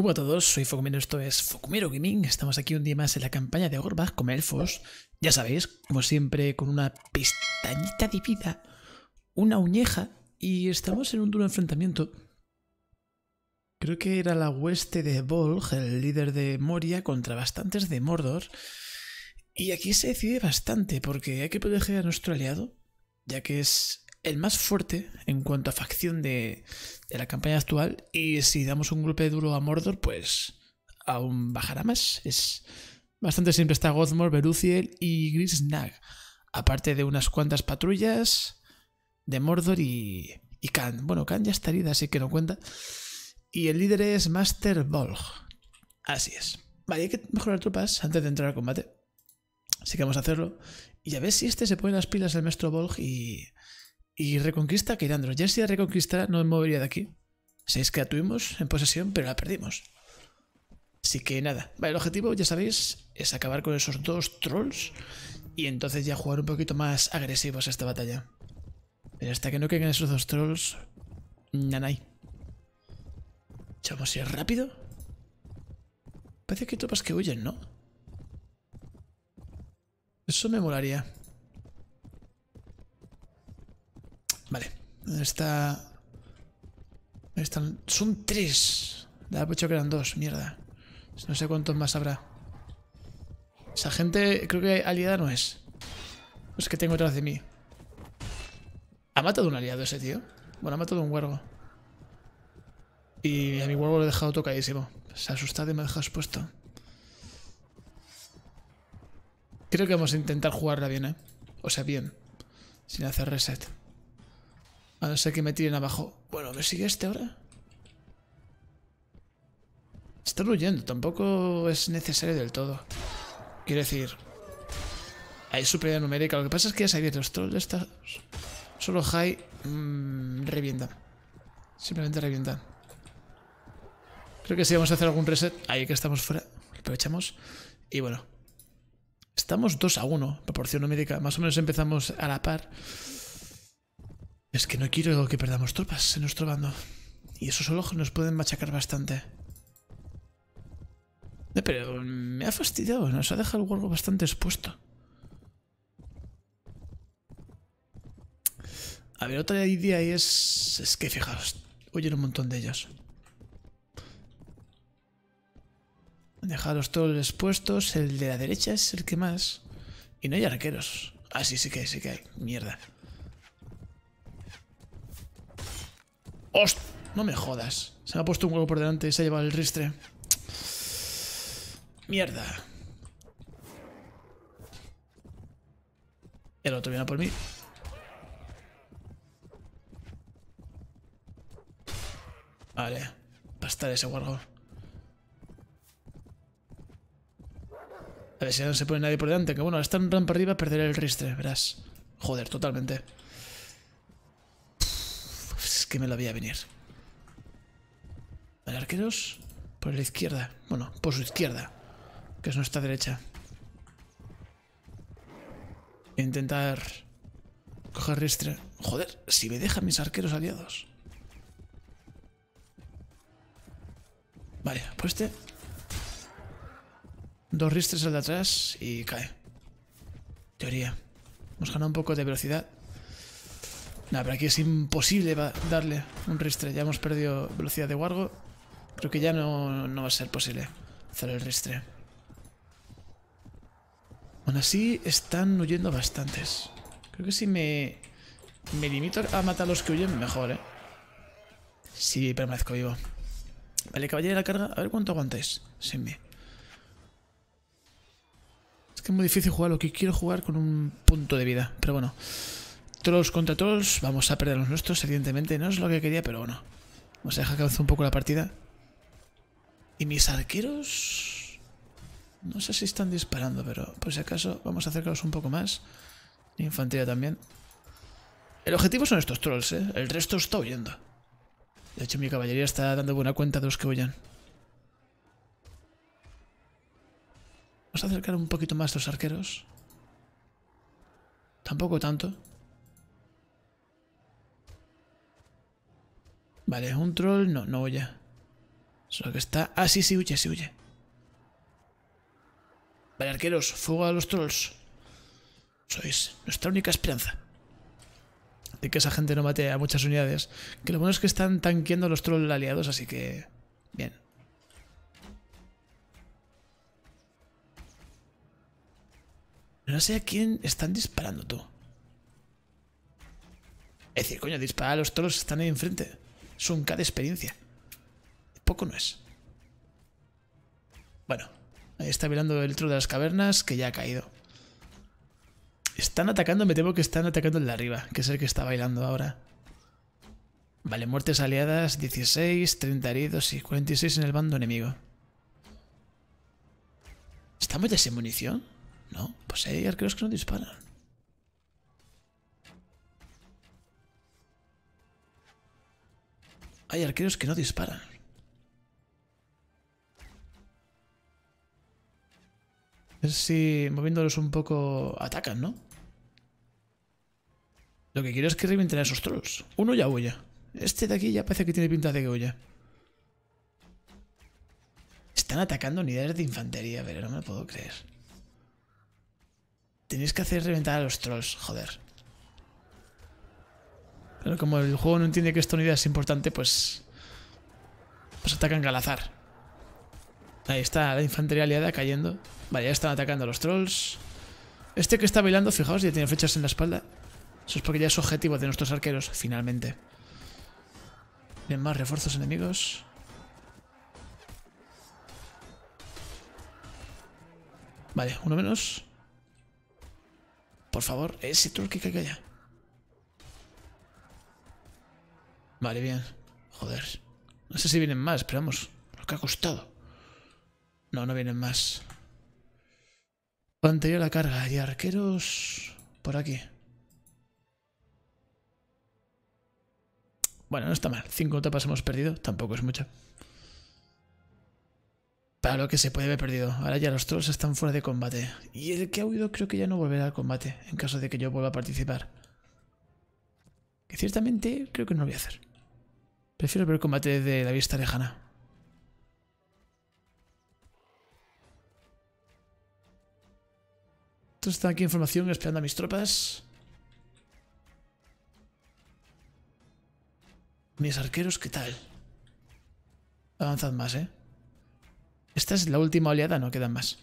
¡Hola a todos, soy Focumero, esto es Focumero Gaming. Estamos aquí un día más en la campaña de Orbach con elfos. Ya sabéis, como siempre, con una pestañita de vida, una uñeja, y estamos en un duro enfrentamiento. Creo que era la hueste de Volg, el líder de Moria, contra bastantes de Mordor. Y aquí se decide bastante, porque hay que proteger a nuestro aliado, ya que es el más fuerte en cuanto a facción de, la campaña actual. Y si damos un golpe duro a Mordor, pues aún bajará más. Es bastante simple. Está Godmore, Beruciel y Grisnag. Aparte de unas cuantas patrullas de Mordor y, y Khan. Bueno, Khan ya está herida, así que no cuenta. Y el líder es Master Volg. Así es. Vale, hay que mejorar tropas antes de entrar al combate. Así que vamos a hacerlo. Y a ver si este se pone las pilas el maestro Volg y y Reconquista, que andro. ya si la Reconquista no me movería de aquí. Sabéis que la tuvimos en posesión, pero la perdimos. Así que nada, vale, el objetivo, ya sabéis, es acabar con esos dos trolls y entonces ya jugar un poquito más agresivos a esta batalla. Pero hasta que no caigan esos dos trolls, nanay. ¿Vamos a ir rápido? Parece que hay tropas que huyen, ¿no? Eso me molaría. Está... Están... Son tres. Le ha hecho que eran dos, mierda. No sé cuántos más habrá. Esa gente creo que aliada no es. Es que tengo detrás de mí. ¿Ha matado un aliado ese tío? Bueno, ha matado un huergo. Y a mi huergo lo he dejado tocadísimo. Se ha asustado y me ha dejado expuesto. Creo que vamos a intentar jugarla bien, ¿eh? O sea, bien. Sin hacer reset. A no ser que me tiren abajo. Bueno, ¿me sigue este ahora? Están huyendo, tampoco es necesario del todo. Quiero decir... Hay superioridad numérica, lo que pasa es que ya sabéis, los trolls estos... Solo high... Mmm, revientan. Simplemente revientan. Creo que si sí, vamos a hacer algún reset, ahí que estamos fuera, aprovechamos. Y bueno, estamos 2 a 1, proporción numérica. Más o menos empezamos a la par. Es que no quiero que perdamos tropas en nuestro bando. Y esos ojos nos pueden machacar bastante. Eh, pero me ha fastidiado, nos ha dejado el huevo bastante expuesto. A ver, otra idea es... Es que fijaos, huyen un montón de ellos. Dejaros todos expuestos el de la derecha es el que más. Y no hay arqueros. Ah, sí, sí que hay, sí que hay. Mierda. No me jodas. Se me ha puesto un huevo por delante y se ha llevado el ristre. Mierda. El otro viene por mí. Vale. Bastar ese huevo. A ver si no se pone nadie por delante. Que bueno, al estar en rampa arriba perderé el ristre, verás. Joder, totalmente que me la a venir. vale, arqueros por la izquierda. Bueno, por su izquierda. Que es nuestra derecha. Intentar coger ristre. Joder, si me dejan mis arqueros aliados. Vale, pues este. Dos ristres al de atrás y cae. Teoría. Hemos ganado un poco de velocidad. Nada, pero aquí es imposible darle un ristre. Ya hemos perdido velocidad de guargo. Creo que ya no, va a ser posible hacer el ristre. Aún así, están huyendo bastantes. Creo que si me, me limito a matar a los que huyen, mejor, ¿eh? Si sí, permanezco vivo. Vale, caballero de la carga. A ver cuánto aguantáis sin mí. Es que es muy difícil jugar lo que quiero jugar con un punto de vida. Pero bueno. Trolls contra trolls. Vamos a perder los nuestros, evidentemente. No es lo que quería, pero bueno. Vamos a dejar que un poco la partida. Y mis arqueros... No sé si están disparando, pero por si acaso vamos a acercarnos un poco más. Infantería también. El objetivo son estos trolls, ¿eh? El resto está huyendo. De hecho, mi caballería está dando buena cuenta de los que huyan. Vamos a acercar un poquito más los arqueros. Tampoco tanto. Vale, un troll. No, no huye. Solo que está... Ah, sí, sí huye, sí huye. Vale, arqueros, fuga a los trolls. Sois nuestra única esperanza. De que esa gente no mate a muchas unidades. Que lo bueno es que están tanqueando a los trolls aliados, así que... Bien. No sé a quién están disparando tú. Es decir, coño, dispara a los trolls, están ahí enfrente. Es un K de experiencia. Poco no es. Bueno, ahí está bailando el tro de las cavernas que ya ha caído. Están atacando, me temo que están atacando el de arriba, que es el que está bailando ahora. Vale, muertes aliadas, 16, 30 heridos y 46 en el bando enemigo. ¿Estamos ya sin munición? No, pues hay arqueros que no disparan. Hay arqueros que no disparan. A ver si moviéndolos un poco atacan, ¿no? Lo que quiero es que reventen a esos trolls. Uno ya huye. Este de aquí ya parece que tiene pinta de que huye. Están atacando unidades de infantería, pero no me lo puedo creer. Tenéis que hacer reventar a los trolls, joder como el juego no entiende que esta unidad es importante, pues... Pues atacan Galazar. Ahí está la infantería aliada cayendo. Vale, ya están atacando a los trolls. Este que está bailando, fijaos, ya tiene flechas en la espalda. Eso es porque ya es objetivo de nuestros arqueros, finalmente. Bien, más refuerzos enemigos. Vale, uno menos. Por favor, ese troll que caiga allá Vale, bien. Joder. No sé si vienen más, pero vamos. Lo que ha costado. No, no vienen más. a la carga. Y arqueros... Por aquí. Bueno, no está mal. Cinco tapas hemos perdido. Tampoco es mucho. Para lo que se puede haber perdido. Ahora ya los trolls están fuera de combate. Y el que ha huido creo que ya no volverá al combate. En caso de que yo vuelva a participar. Que ciertamente creo que no lo voy a hacer. Prefiero ver el combate de la vista lejana. Entonces están aquí en formación esperando a mis tropas. Mis arqueros, ¿qué tal? Avanzad más, ¿eh? Esta es la última oleada, no quedan más.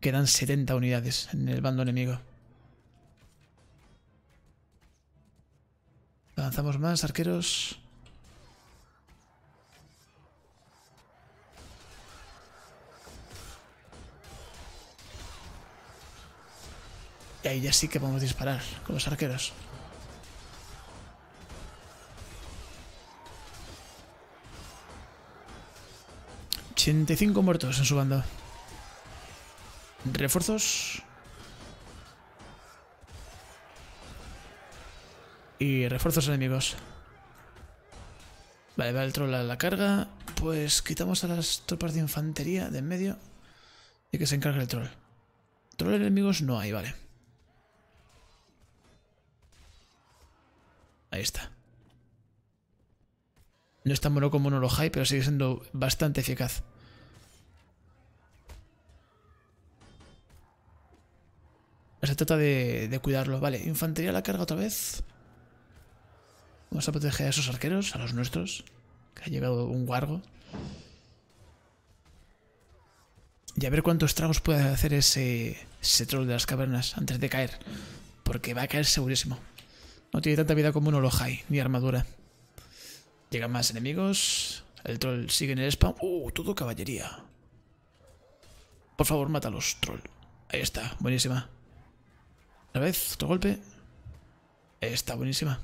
Quedan 70 unidades en el bando enemigo. Avanzamos más, arqueros. Y ahí ya sí que podemos disparar con los arqueros. ...85 muertos en su bando... ...refuerzos... ...y refuerzos enemigos... ...vale, va el troll a la carga... ...pues quitamos a las tropas de infantería de en medio... ...y que se encargue el troll... ...troll enemigos no hay, vale... Ahí está. No es tan bueno como no lo pero sigue siendo bastante eficaz. Se trata de, cuidarlo. Vale, infantería a la carga otra vez. Vamos a proteger a esos arqueros, a los nuestros. Que ha llegado un guargo. Y a ver cuántos tragos puede hacer ese, ese troll de las cavernas antes de caer. Porque va a caer segurísimo. No tiene tanta vida como un hay ni armadura. Llegan más enemigos. El troll sigue en el spam. ¡Uh! Todo caballería. Por favor, mátalos, troll. Ahí está, buenísima. Una vez, otro golpe. Ahí está, buenísima.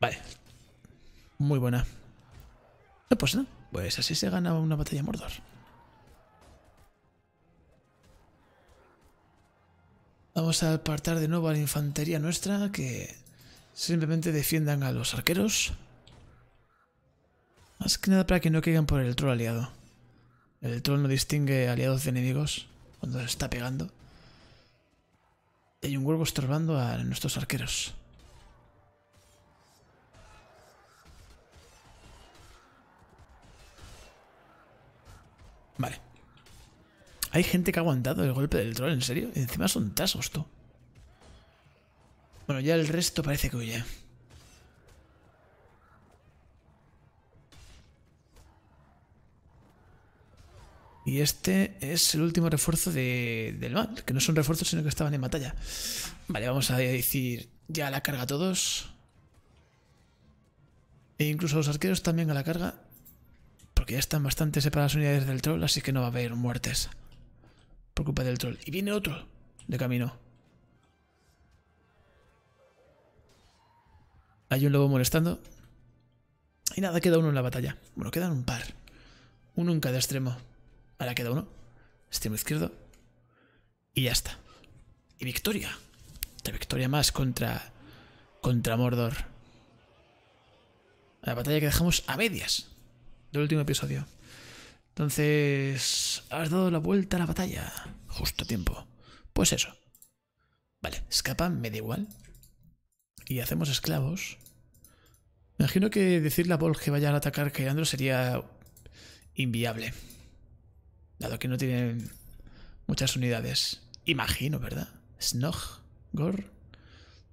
Vale. Muy buena. pues Pues así se gana una batalla Mordor. Vamos a apartar de nuevo a la infantería nuestra que simplemente defiendan a los arqueros. Más que nada para que no caigan por el troll aliado. El troll no distingue aliados de enemigos cuando está pegando. hay un huevo estorbando a nuestros arqueros. Vale. Hay gente que ha aguantado el golpe del troll, ¿en serio? encima son tasos, tú. Bueno, ya el resto parece que huye. Y este es el último refuerzo de, del mal, que no son refuerzos sino que estaban en batalla. Vale, vamos a decir ya a la carga a todos. E incluso a los arqueros también a la carga, porque ya están bastante separadas unidades del troll, así que no va a haber muertes. Por culpa del troll. Y viene otro de camino. Hay un lobo molestando. Y nada, queda uno en la batalla. Bueno, quedan un par. Uno en cada extremo. Ahora queda uno. Extremo izquierdo. Y ya está. Y victoria. La victoria más contra. contra Mordor. La batalla que dejamos a medias del último episodio. Entonces, has dado la vuelta a la batalla. Justo a tiempo. Pues eso. Vale, escapa, me da igual. Y hacemos esclavos. Me imagino que decirle a Vol que vaya a atacar Cayandro sería inviable. Dado que no tienen muchas unidades. Imagino, ¿verdad? Snog, Gor.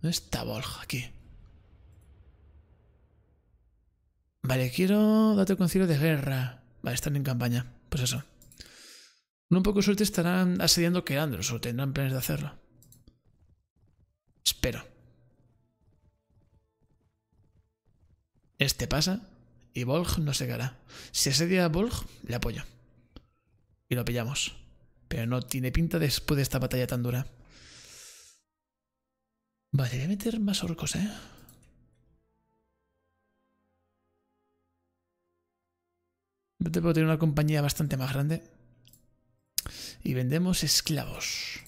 ¿Dónde está Vol? Aquí. Vale, quiero darte un concilio de guerra están en campaña. Pues eso. Con un poco suerte estarán asediando Kerandros o tendrán planes de hacerlo. Espero. Este pasa y Volg no se quedará. Si asedia a Volg, le apoyo. Y lo pillamos. Pero no tiene pinta después de esta batalla tan dura. Vale, voy a meter más orcos, ¿eh? Vete tener una compañía bastante más grande. Y vendemos esclavos.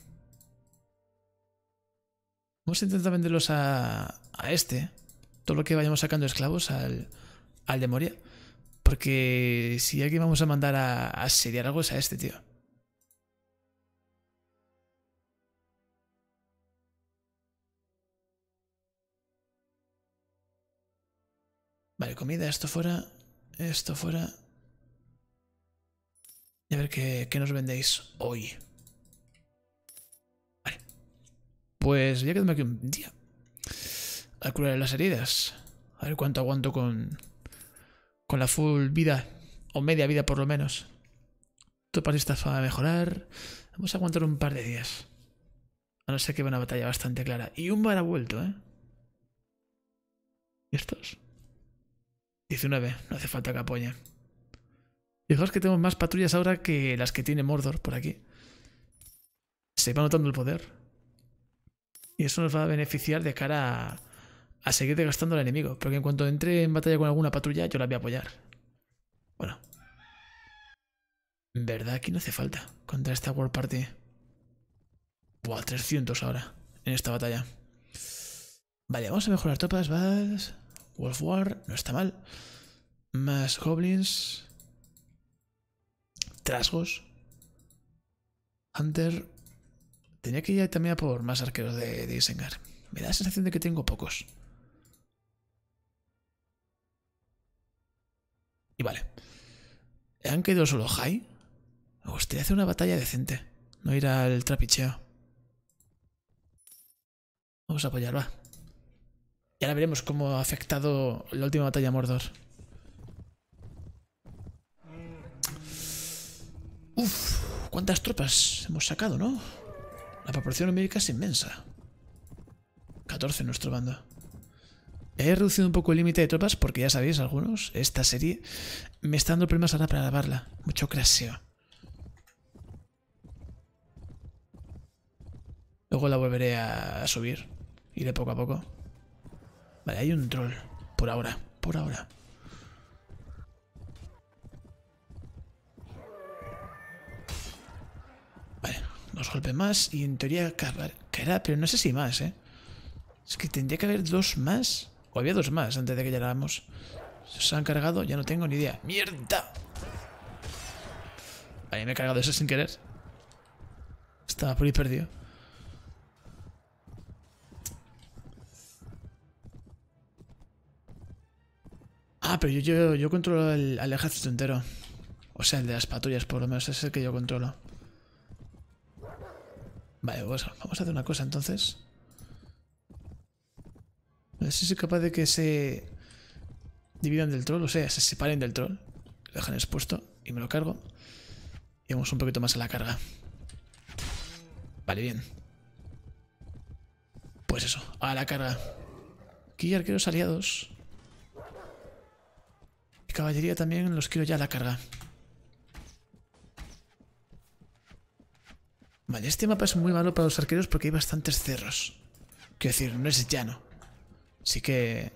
Vamos a intentar venderlos a, a este. Todo lo que vayamos sacando esclavos al, al de Moria. Porque si aquí vamos a mandar a, a asediar algo es a este, tío. Vale, comida, esto fuera, esto fuera. Y a ver qué, nos vendéis hoy. Vale. Pues ya que quedarme aquí un día. A curar las heridas. A ver cuánto aguanto con, con la full vida. O media vida por lo menos. Tu partida va a mejorar. Vamos a aguantar un par de días. A no ser que va una batalla bastante clara. Y un bar ha vuelto, ¿eh? ¿Y estos? 19. No hace falta que apoye. Fijaos que tenemos más patrullas ahora que las que tiene Mordor por aquí. Se va notando el poder. Y eso nos va a beneficiar de cara a, seguir desgastando al enemigo. Porque en cuanto entre en batalla con alguna patrulla, yo la voy a apoyar. Bueno. En verdad, aquí no hace falta contra esta World Party. Buah, 300 ahora en esta batalla. Vale, vamos a mejorar tropas. Vas. Wolf War, no está mal. Más goblins trasgos. Hunter. Tenía que ir también a por más arqueros de, de Me da la sensación de que tengo pocos. Y vale. Han quedado solo High. Me gustaría hacer una batalla decente. No ir al trapicheo. Vamos a apoyar, va. Y ahora veremos cómo ha afectado la última batalla Mordor. Uf, cuántas tropas hemos sacado, ¿no? La proporción numérica es inmensa. 14 en nuestro bando. He reducido un poco el límite de tropas porque ya sabéis algunos, esta serie me está dando problemas ahora para grabarla. Mucho craseo. Luego la volveré a subir. Iré poco a poco. Vale, hay un troll. Por ahora. Por ahora. golpe más y en teoría caerá, pero no sé si más, ¿eh? Es que tendría que haber dos más. O había dos más antes de que llegáramos. ¿Se han cargado? Ya no tengo ni idea. ¡Mierda! Ahí me he cargado eso sin querer. Estaba por ahí perdido. Ah, pero yo, yo, controlo el, el ejército entero. O sea, el de las patrullas, por lo menos, es el que yo controlo. Vale, vamos a hacer una cosa entonces. A ver si soy capaz de que se dividan del troll, o sea, se separen del troll. Lo dejan expuesto y me lo cargo. Y vamos un poquito más a la carga. Vale, bien. Pues eso, a la carga. Aquí arqueros aliados. caballería también los quiero ya a la carga. Vale, este mapa es muy malo para los arqueros porque hay bastantes cerros. Quiero decir, no es llano. Así que...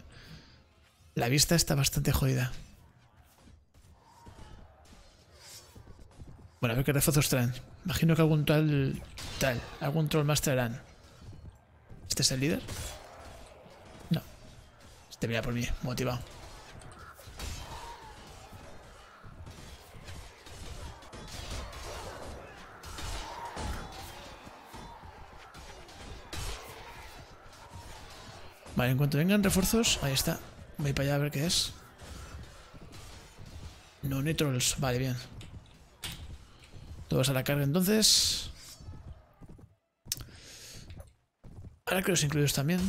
La vista está bastante jodida. Bueno, a ver qué refuerzos traen. Imagino que algún tal... Tal, algún troll más traerán. ¿Este es el líder? No. Este mira por mí, motivado. Vale, en cuanto vengan refuerzos, ahí está. Voy para allá a ver qué es. No, ni Vale, bien. Todos a la carga entonces. Ahora que los incluidos también.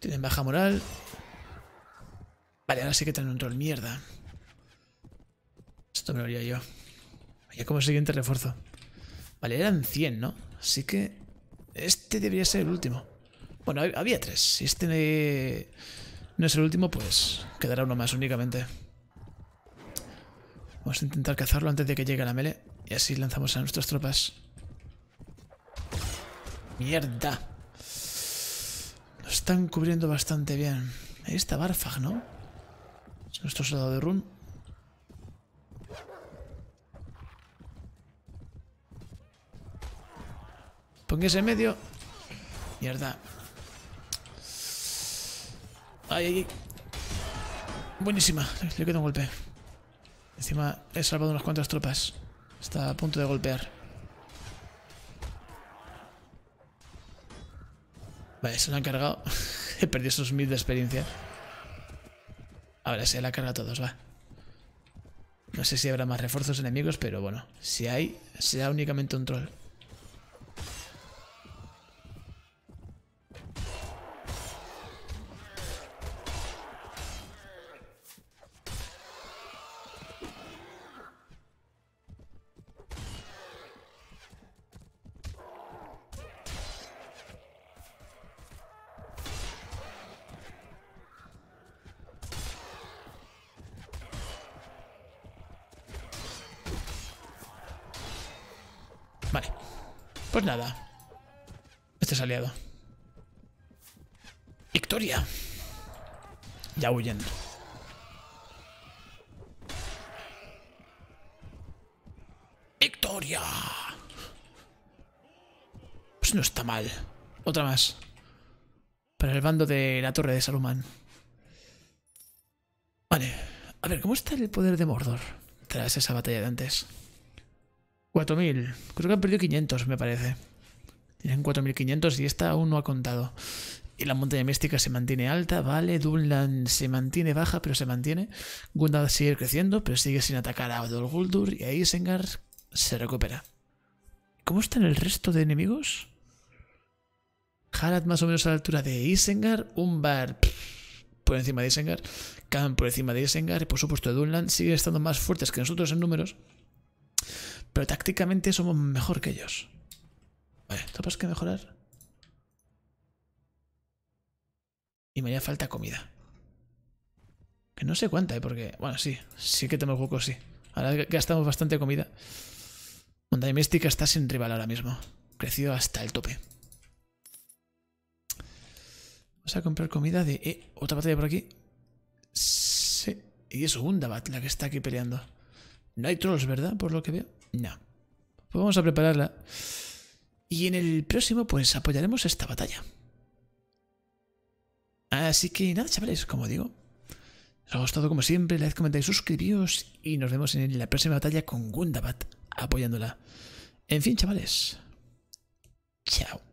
Tienen baja moral. Vale, ahora sí que tienen un troll. Mierda. Esto me lo haría yo. Ya como siguiente refuerzo. Vale, eran 100, ¿no? Así que este debería ser el último. Bueno, había tres. Si este no es el último, pues quedará uno más únicamente. Vamos a intentar cazarlo antes de que llegue la mele. Y así lanzamos a nuestras tropas. ¡Mierda! Nos están cubriendo bastante bien. Ahí está Barfag, ¿no? Es nuestro soldado de run. Póngase en medio. Mierda. Ay, ay, Buenísima. Le queda un golpe. Encima he salvado unas cuantas tropas. Está a punto de golpear. Vale, se lo han cargado. he perdido esos mil de experiencia. Ahora se la carga a todos, va. No sé si habrá más refuerzos enemigos, pero bueno. Si hay, será únicamente un troll. Vale. Pues nada. Este es aliado. Victoria. Ya huyen. Victoria. Pues no está mal. Otra más. Para el bando de la torre de Salomán Vale. A ver, ¿cómo está el poder de Mordor tras esa batalla de antes? 4.000. Creo que han perdido 500, me parece. Tienen 4.500 y esta aún no ha contado. Y la montaña mística se mantiene alta, vale. Dunland se mantiene baja, pero se mantiene. Gundad sigue creciendo, pero sigue sin atacar a Adol Guldur. Y a Sengar se recupera. ¿Cómo están el resto de enemigos? Harad más o menos a la altura de Isengar, Umbar por encima de Isengar, Khan por encima de Isengar y por supuesto Dunland sigue estando más fuertes que nosotros en números, pero tácticamente somos mejor que ellos. Vale, tropas que mejorar. Y me haría falta comida. Que no sé cuánta, ¿eh? porque... Bueno, sí. Sí que tenemos hueco, sí. Ahora gastamos bastante comida. Montaña Mística está sin rival ahora mismo. Crecido hasta el tope. Vamos a comprar comida de... Eh, ¿Otra batalla por aquí? Sí. Y es Gundabad la que está aquí peleando. No hay trolls, ¿verdad? Por lo que veo. No. Pues vamos a prepararla. Y en el próximo, pues apoyaremos esta batalla. Así que nada, chavales, como digo. os ha gustado como siempre, like, comentáis, suscribíos y nos vemos en la próxima batalla con Gundabad apoyándola. En fin, chavales. Chao.